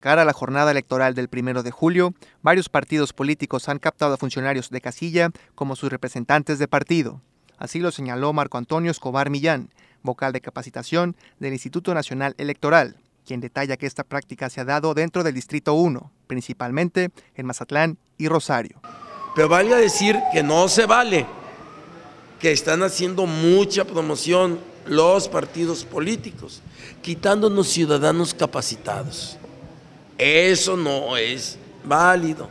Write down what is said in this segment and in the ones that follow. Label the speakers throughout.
Speaker 1: Cara a la jornada electoral del primero de julio, varios partidos políticos han captado a funcionarios de casilla como sus representantes de partido. Así lo señaló Marco Antonio Escobar Millán, vocal de capacitación del Instituto Nacional Electoral, quien detalla que esta práctica se ha dado dentro del Distrito 1, principalmente en Mazatlán y Rosario.
Speaker 2: Pero valga decir que no se vale, que están haciendo mucha promoción los partidos políticos, quitándonos ciudadanos capacitados. Eso no es válido.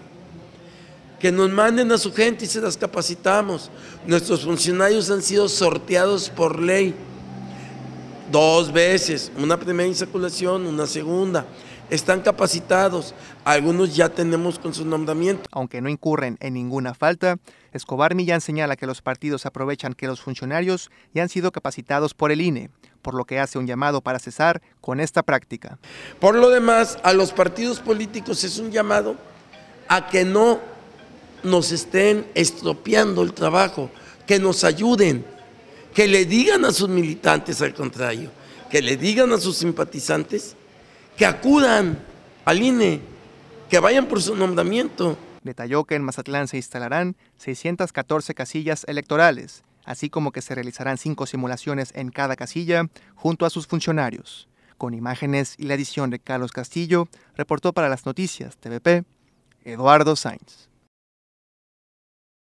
Speaker 2: Que nos manden a su gente y se las capacitamos. Nuestros funcionarios han sido sorteados por ley dos veces, una primera insaculación, una segunda están capacitados, algunos ya tenemos con su nombramiento. Aunque no incurren
Speaker 1: en ninguna falta, Escobar Millán señala que los partidos aprovechan que los funcionarios ya han sido capacitados por el INE, por lo que hace un llamado para cesar con esta práctica. Por
Speaker 2: lo demás, a los partidos políticos es un llamado a que no nos estén estropeando el trabajo, que nos ayuden, que le digan a sus militantes al contrario, que le digan a sus simpatizantes que acudan al INE, que vayan por su nombramiento. Detalló que en
Speaker 1: Mazatlán se instalarán 614 casillas electorales, así como que se realizarán cinco simulaciones en cada casilla junto a sus funcionarios. Con imágenes y la edición de Carlos Castillo, reportó para las noticias TVP Eduardo Sainz.